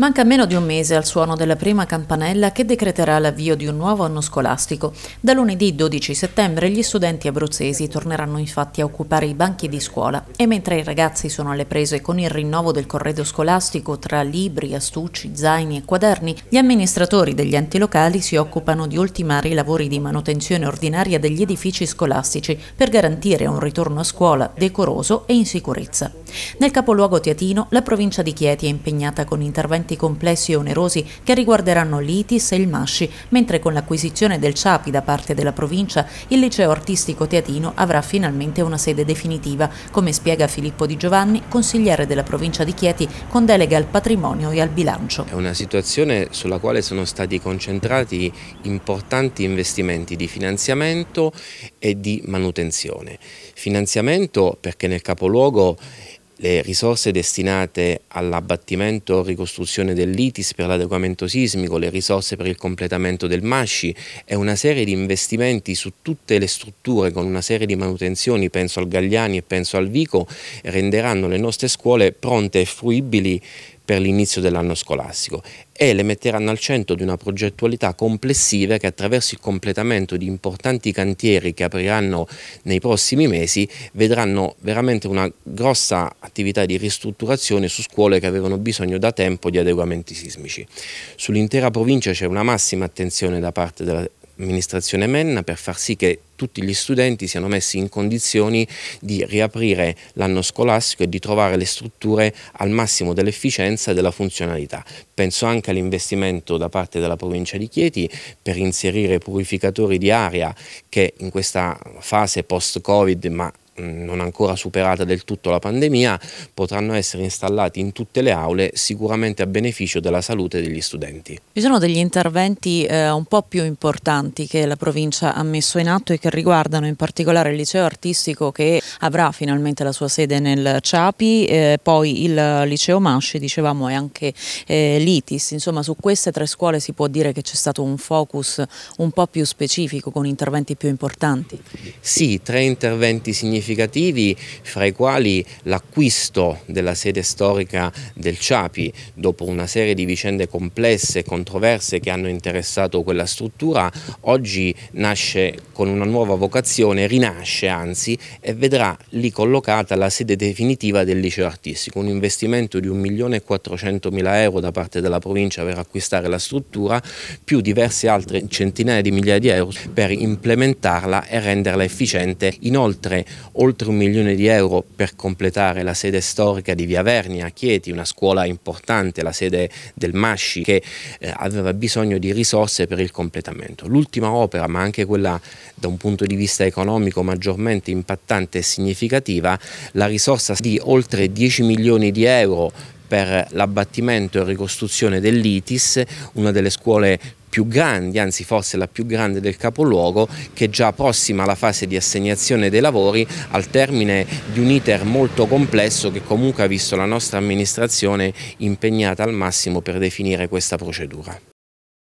Manca meno di un mese al suono della prima campanella che decreterà l'avvio di un nuovo anno scolastico. Da lunedì 12 settembre gli studenti abruzzesi torneranno infatti a occupare i banchi di scuola e mentre i ragazzi sono alle prese con il rinnovo del corredo scolastico tra libri, astucci, zaini e quaderni, gli amministratori degli enti locali si occupano di ultimare i lavori di manutenzione ordinaria degli edifici scolastici per garantire un ritorno a scuola decoroso e in sicurezza. Nel capoluogo teatino la provincia di Chieti è impegnata con interventi procedimenti complessi e onerosi che riguarderanno l'ITIS e il MASCI, mentre con l'acquisizione del CIAPI da parte della provincia il liceo artistico teatino avrà finalmente una sede definitiva, come spiega Filippo Di Giovanni, consigliere della provincia di Chieti con delega al patrimonio e al bilancio. È una situazione sulla quale sono stati concentrati importanti investimenti di finanziamento e di manutenzione. Finanziamento perché nel capoluogo le risorse destinate all'abbattimento o ricostruzione dell'ITIS per l'adeguamento sismico, le risorse per il completamento del MASCI e una serie di investimenti su tutte le strutture con una serie di manutenzioni, penso al Gagliani e penso al Vico, renderanno le nostre scuole pronte e fruibili per l'inizio dell'anno scolastico e le metteranno al centro di una progettualità complessiva che attraverso il completamento di importanti cantieri che apriranno nei prossimi mesi vedranno veramente una grossa attività di ristrutturazione su scuole che avevano bisogno da tempo di adeguamenti sismici. Sull'intera provincia c'è una massima attenzione da parte della amministrazione Menna per far sì che tutti gli studenti siano messi in condizioni di riaprire l'anno scolastico e di trovare le strutture al massimo dell'efficienza e della funzionalità. Penso anche all'investimento da parte della provincia di Chieti per inserire purificatori di aria che in questa fase post-Covid, ma Mm, non ancora superata del tutto la pandemia, potranno essere installati in tutte le aule sicuramente a beneficio della salute degli studenti. Ci sono degli interventi eh, un po' più importanti che la provincia ha messo in atto e che riguardano in particolare il liceo artistico che avrà finalmente la sua sede nel Ciapi, eh, poi il liceo Masci, dicevamo, e anche eh, l'ITIS. Insomma, su queste tre scuole si può dire che c'è stato un focus un po' più specifico, con interventi più importanti. Sì, tre interventi significativi, fra i quali l'acquisto della sede storica del Ciapi, dopo una serie di vicende complesse e controverse che hanno interessato quella struttura, oggi nasce con una nuova vocazione, rinasce anzi, e vedrà lì collocata la sede definitiva del liceo artistico, un investimento di 1.400.000 euro da parte della provincia per acquistare la struttura, più diverse altre centinaia di migliaia di euro per implementarla e renderla efficiente. Inoltre oltre un milione di euro per completare la sede storica di Via Verni a Chieti, una scuola importante, la sede del Masci, che eh, aveva bisogno di risorse per il completamento. L'ultima opera, ma anche quella da un punto di vista economico maggiormente impattante e significativa, significativa la risorsa di oltre 10 milioni di euro per l'abbattimento e ricostruzione dell'ITIS, una delle scuole più grandi, anzi forse la più grande del capoluogo, che già prossima alla fase di assegnazione dei lavori al termine di un iter molto complesso che comunque ha visto la nostra amministrazione impegnata al massimo per definire questa procedura.